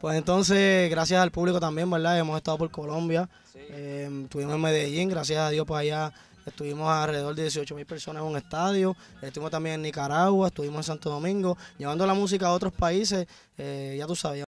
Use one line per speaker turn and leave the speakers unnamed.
Pues entonces, gracias al público también, ¿verdad? Hemos estado por Colombia, em, estuvimos en Medellín, gracias a Dios, por pues allá estuvimos alrededor de 18 mil personas en un estadio, estuvimos también en Nicaragua, estuvimos en Santo Domingo, llevando la música a otros países, eh, ya tú sabías.